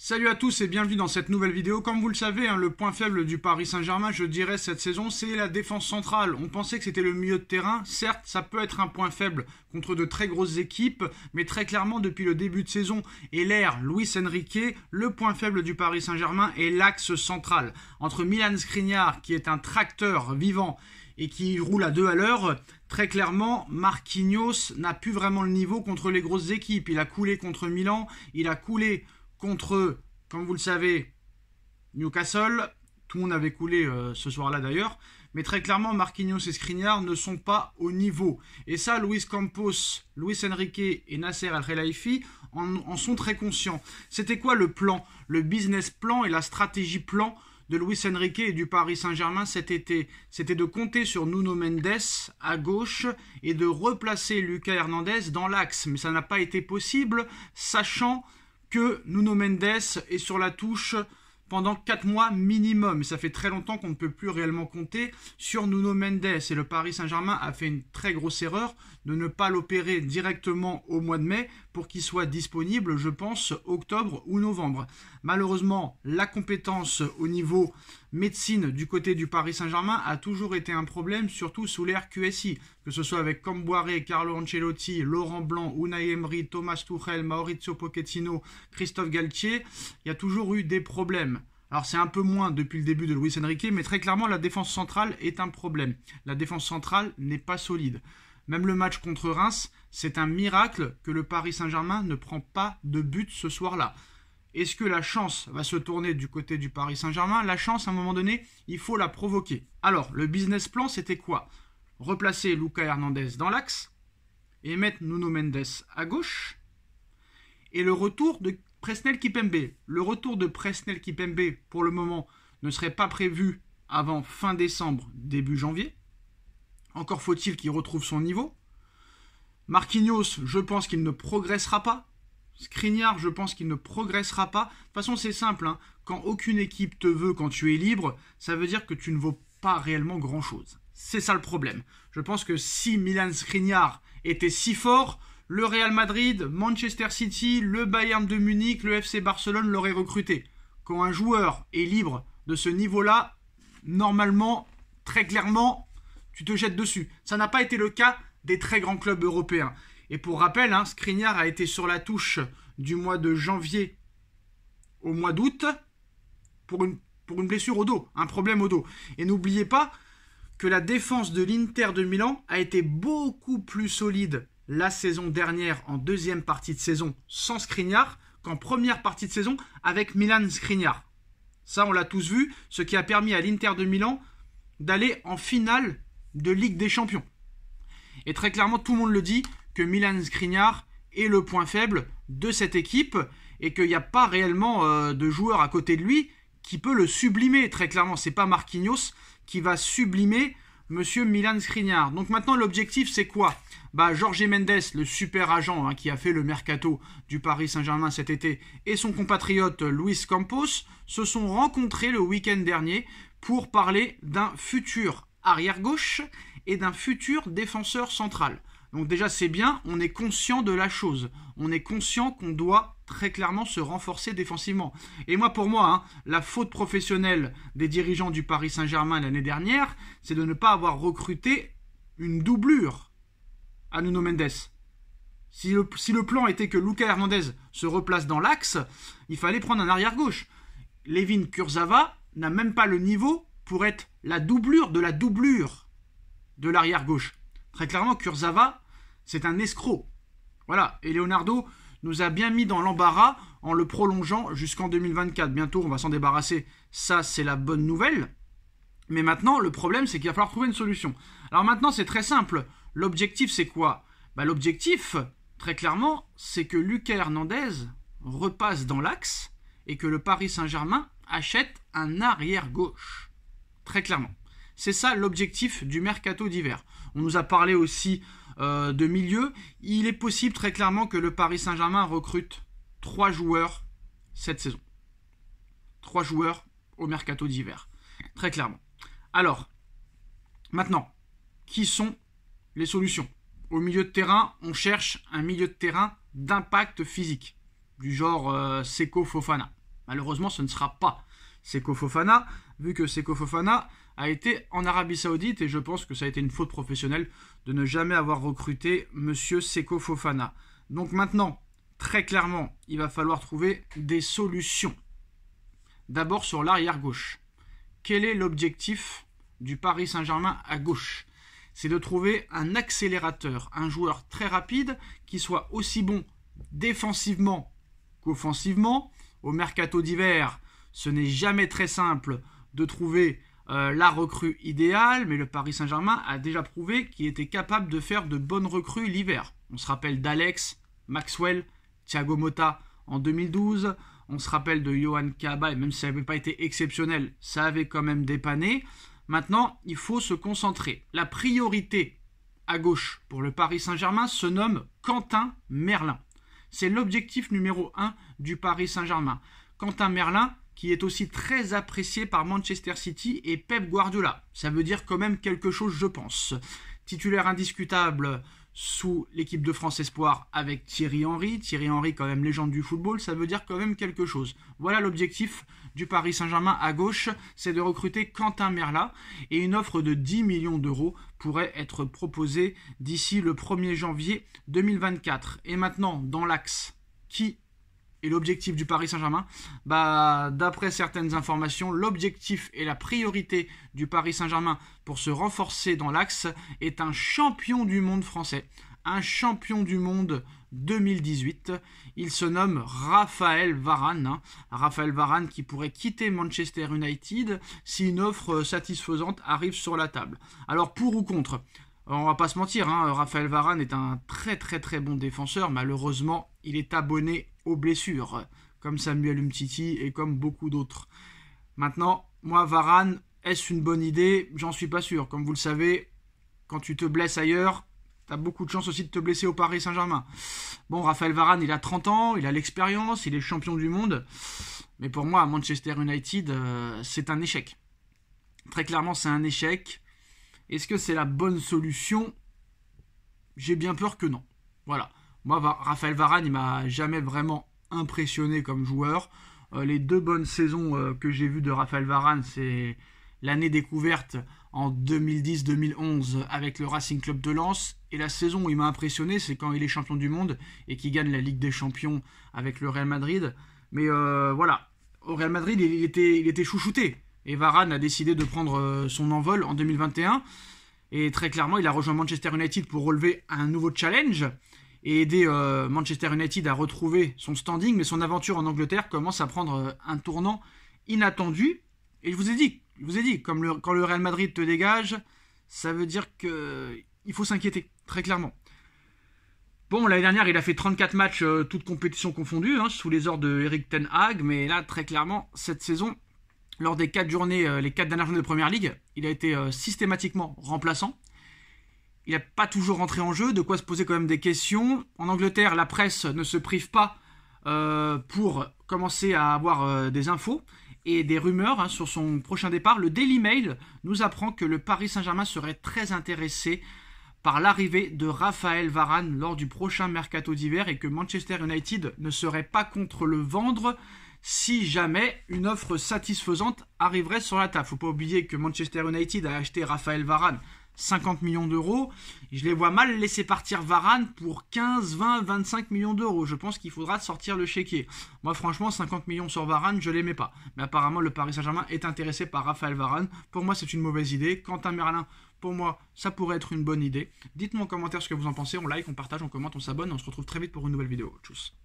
Salut à tous et bienvenue dans cette nouvelle vidéo. Comme vous le savez, hein, le point faible du Paris Saint-Germain, je dirais, cette saison, c'est la défense centrale. On pensait que c'était le milieu de terrain. Certes, ça peut être un point faible contre de très grosses équipes, mais très clairement, depuis le début de saison et l'air Luis Enrique, le point faible du Paris Saint-Germain est l'axe central. Entre Milan Skriniar, qui est un tracteur vivant, et qui roule à deux à l'heure, très clairement, Marquinhos n'a plus vraiment le niveau contre les grosses équipes. Il a coulé contre Milan, il a coulé contre, comme vous le savez, Newcastle. Tout le monde avait coulé euh, ce soir-là d'ailleurs. Mais très clairement, Marquinhos et Skriniar ne sont pas au niveau. Et ça, Luis Campos, Luis Enrique et Nasser Al Khelaifi en, en sont très conscients. C'était quoi le plan, le business plan et la stratégie plan de Luis Enrique et du Paris Saint-Germain cet été. C'était de compter sur Nuno Mendes à gauche et de replacer Lucas Hernandez dans l'axe. Mais ça n'a pas été possible, sachant que Nuno Mendes est sur la touche pendant 4 mois minimum. Ça fait très longtemps qu'on ne peut plus réellement compter sur Nuno Mendes. Et le Paris Saint-Germain a fait une très grosse erreur de ne pas l'opérer directement au mois de mai pour qu'il soit disponible, je pense, octobre ou novembre. Malheureusement, la compétence au niveau médecine du côté du Paris Saint-Germain a toujours été un problème, surtout sous l'ère QSI, que ce soit avec Camboire, Carlo Ancelotti, Laurent Blanc, Unai Emery, Thomas Tuchel, Maurizio Pochettino, Christophe Galtier, il y a toujours eu des problèmes. Alors c'est un peu moins depuis le début de Luis Enrique, mais très clairement la défense centrale est un problème. La défense centrale n'est pas solide. Même le match contre Reims, c'est un miracle que le Paris Saint-Germain ne prend pas de but ce soir-là. Est-ce que la chance va se tourner du côté du Paris Saint-Germain La chance, à un moment donné, il faut la provoquer. Alors, le business plan, c'était quoi Replacer Luca Hernandez dans l'axe et mettre Nuno Mendes à gauche. Et le retour de Presnel Kipembe. Le retour de Presnel Kipembe, pour le moment, ne serait pas prévu avant fin décembre, début janvier. Encore faut-il qu'il retrouve son niveau. Marquinhos, je pense qu'il ne progressera pas. Skriniar, je pense qu'il ne progressera pas. De toute façon, c'est simple. Hein. Quand aucune équipe te veut, quand tu es libre, ça veut dire que tu ne vaux pas réellement grand-chose. C'est ça le problème. Je pense que si Milan Skriniar était si fort, le Real Madrid, Manchester City, le Bayern de Munich, le FC Barcelone l'auraient recruté. Quand un joueur est libre de ce niveau-là, normalement, très clairement, tu te jettes dessus. Ça n'a pas été le cas des très grands clubs européens. Et pour rappel, hein, Skriniar a été sur la touche du mois de janvier au mois d'août pour une, pour une blessure au dos, un problème au dos. Et n'oubliez pas que la défense de l'Inter de Milan a été beaucoup plus solide la saison dernière en deuxième partie de saison sans Skriniar qu'en première partie de saison avec Milan Skriniar. Ça, on l'a tous vu, ce qui a permis à l'Inter de Milan d'aller en finale de Ligue des Champions. Et très clairement, tout le monde le dit, que Milan Skriniar est le point faible de cette équipe et qu'il n'y a pas réellement euh, de joueur à côté de lui qui peut le sublimer très clairement. C'est pas Marquinhos qui va sublimer Monsieur Milan Skriniar. Donc maintenant l'objectif c'est quoi Bah Jorge Mendes, le super agent hein, qui a fait le mercato du Paris Saint-Germain cet été, et son compatriote Luis Campos se sont rencontrés le week-end dernier pour parler d'un futur arrière gauche et d'un futur défenseur central. Donc déjà c'est bien, on est conscient de la chose, on est conscient qu'on doit très clairement se renforcer défensivement. Et moi pour moi, hein, la faute professionnelle des dirigeants du Paris Saint-Germain l'année dernière, c'est de ne pas avoir recruté une doublure à Nuno Mendes. Si le, plan était que Lucas Hernandez se replace dans l'axe, il fallait prendre un arrière-gauche. Levin Kurzava n'a même pas le niveau pour être la doublure de la doublure de l'arrière-gauche. Très clairement, Kurzawa, c'est un escroc. Voilà. Et Leonardo nous a bien mis dans l'embarras en le prolongeant jusqu'en 2024. Bientôt, on va s'en débarrasser. Ça, c'est la bonne nouvelle. Mais maintenant, le problème, c'est qu'il va falloir trouver une solution. Alors maintenant, c'est très simple. L'objectif, c'est quoi bah, L'objectif, très clairement, c'est que Lucas Hernandez repasse dans l'axe et que le Paris Saint-Germain achète un arrière-gauche. Très clairement. C'est ça l'objectif du mercato d'hiver. On nous a parlé aussi euh, de milieu. Il est possible très clairement que le Paris Saint-Germain recrute trois joueurs cette saison. Trois joueurs au mercato d'hiver. Très clairement. Alors, maintenant, qui sont les solutions Au milieu de terrain, on cherche un milieu de terrain d'impact physique, du genre euh, Fofana. Malheureusement, ce ne sera pas Seko Fofana, vu que Seko Fofana a été en Arabie Saoudite et je pense que ça a été une faute professionnelle de ne jamais avoir recruté Monsieur Seko Fofana. Donc maintenant, très clairement, il va falloir trouver des solutions. D'abord sur l'arrière gauche. Quel est l'objectif du Paris Saint-Germain à gauche C'est de trouver un accélérateur, un joueur très rapide qui soit aussi bon défensivement qu'offensivement. Au mercato d'hiver, ce n'est jamais très simple de trouver euh, la recrue idéale, mais le Paris Saint-Germain a déjà prouvé qu'il était capable de faire de bonnes recrues l'hiver. On se rappelle d'Alex, Maxwell, Thiago Motta en 2012. On se rappelle de Johan Kaba, et même si ça n'avait pas été exceptionnel, ça avait quand même dépanné. Maintenant, il faut se concentrer. La priorité à gauche pour le Paris Saint-Germain se nomme Quentin Merlin. C'est l'objectif numéro 1 du Paris Saint-Germain. Quentin Merlin, qui est aussi très apprécié par Manchester City et Pep Guardiola. Ça veut dire quand même quelque chose, je pense. Titulaire indiscutable sous l'équipe de France Espoir avec Thierry Henry. Thierry Henry, quand même légende du football, ça veut dire quand même quelque chose. Voilà l'objectif du Paris Saint-Germain à gauche, c'est de recruter Quentin Merla et une offre de 10 millions d'euros pourrait être proposée d'ici le 1er janvier 2024. Et maintenant, dans l'axe, qui et l'objectif du Paris Saint-Germain bah, D'après certaines informations, l'objectif et la priorité du Paris Saint-Germain pour se renforcer dans l'axe est un champion du monde français. Un champion du monde 2018. Il se nomme Raphaël Varane. Hein. Raphaël Varane qui pourrait quitter Manchester United si une offre euh, satisfaisante arrive sur la table. Alors pour ou contre on va pas se mentir, hein, Raphaël Varane est un très très très bon défenseur. Malheureusement, il est abonné aux blessures, comme Samuel Umtiti et comme beaucoup d'autres. Maintenant, moi, Varane, est-ce une bonne idée J'en suis pas sûr. Comme vous le savez, quand tu te blesses ailleurs, t'as beaucoup de chance aussi de te blesser au Paris Saint-Germain. Bon, Raphaël Varane, il a 30 ans, il a l'expérience, il est champion du monde. Mais pour moi, à Manchester United, euh, c'est un échec. Très clairement, c'est un échec. Est-ce que c'est la bonne solution J'ai bien peur que non. Voilà. Moi, Raphaël Varane, il m'a jamais vraiment impressionné comme joueur. Euh, les deux bonnes saisons euh, que j'ai vues de Raphaël Varane, c'est l'année découverte en 2010-2011 avec le Racing Club de Lens. Et la saison où il m'a impressionné, c'est quand il est champion du monde et qu'il gagne la Ligue des Champions avec le Real Madrid. Mais euh, voilà, au Real Madrid, il était, il était chouchouté et Varane a décidé de prendre euh, son envol en 2021. Et très clairement, il a rejoint Manchester United pour relever un nouveau challenge et aider euh, Manchester United à retrouver son standing. Mais son aventure en Angleterre commence à prendre euh, un tournant inattendu. Et je vous ai dit, je vous ai dit, comme quand le Real Madrid te dégage, ça veut dire que il faut s'inquiéter, très clairement. Bon, l'année dernière, il a fait 34 matchs, toutes compétitions confondues, hein, sous les ordres de Ten Hag, mais là, très clairement, cette saison, lors des quatre journées, euh, les quatre dernières journées de Première Ligue, il a été euh, systématiquement remplaçant. Il n'a pas toujours rentré en jeu, de quoi se poser quand même des questions. En Angleterre, la presse ne se prive pas euh, pour commencer à avoir des infos et des rumeurs hein, sur son prochain départ. Le Daily Mail nous apprend que le Paris Saint-Germain serait très intéressé par l'arrivée de Raphaël Varane lors du prochain mercato d'hiver et que Manchester United ne serait pas contre le vendre si jamais une offre satisfaisante arriverait sur la table. Faut pas oublier que Manchester United a acheté Raphaël Varane 50 millions d'euros. Je les vois mal laisser partir Varane pour 15, 20, 25 millions d'euros. Je pense qu'il faudra sortir le chéquier. Moi, franchement, 50 millions sur Varane, je l'aimais pas. Mais apparemment, le Paris Saint-Germain est intéressé par Raphaël Varane. Pour moi, c'est une mauvaise idée. Quentin Merlin, pour moi, ça pourrait être une bonne idée. Dites-moi en commentaire ce que vous en pensez. On like, on partage, on commente, on s'abonne. On se retrouve très vite pour une nouvelle vidéo. Tchuss.